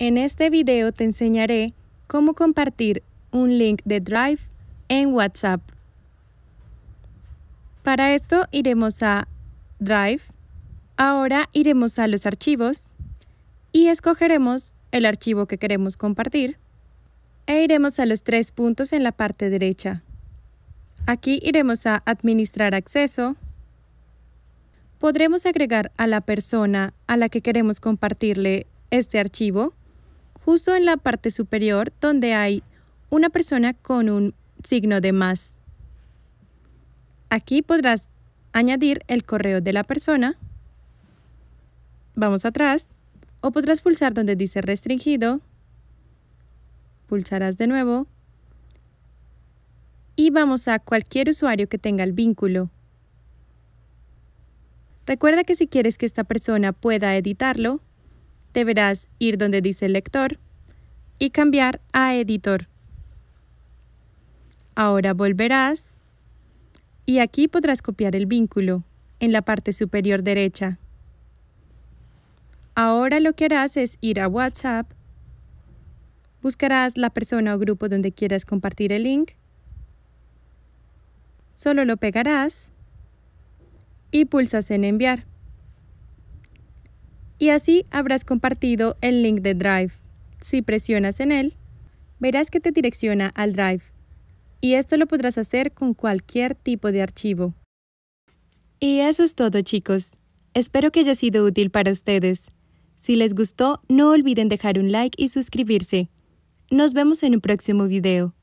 En este video te enseñaré cómo compartir un link de Drive en WhatsApp. Para esto iremos a Drive, ahora iremos a los archivos y escogeremos el archivo que queremos compartir e iremos a los tres puntos en la parte derecha. Aquí iremos a Administrar acceso. Podremos agregar a la persona a la que queremos compartirle este archivo justo en la parte superior donde hay una persona con un signo de más. Aquí podrás añadir el correo de la persona. Vamos atrás. O podrás pulsar donde dice restringido. Pulsarás de nuevo. Y vamos a cualquier usuario que tenga el vínculo. Recuerda que si quieres que esta persona pueda editarlo, deberás ir donde dice lector y cambiar a editor. Ahora volverás y aquí podrás copiar el vínculo en la parte superior derecha. Ahora lo que harás es ir a WhatsApp, buscarás la persona o grupo donde quieras compartir el link, solo lo pegarás y pulsas en enviar y así habrás compartido el link de Drive. Si presionas en él, verás que te direcciona al Drive y esto lo podrás hacer con cualquier tipo de archivo. Y eso es todo chicos. Espero que haya sido útil para ustedes. Si les gustó, no olviden dejar un like y suscribirse. Nos vemos en un próximo video.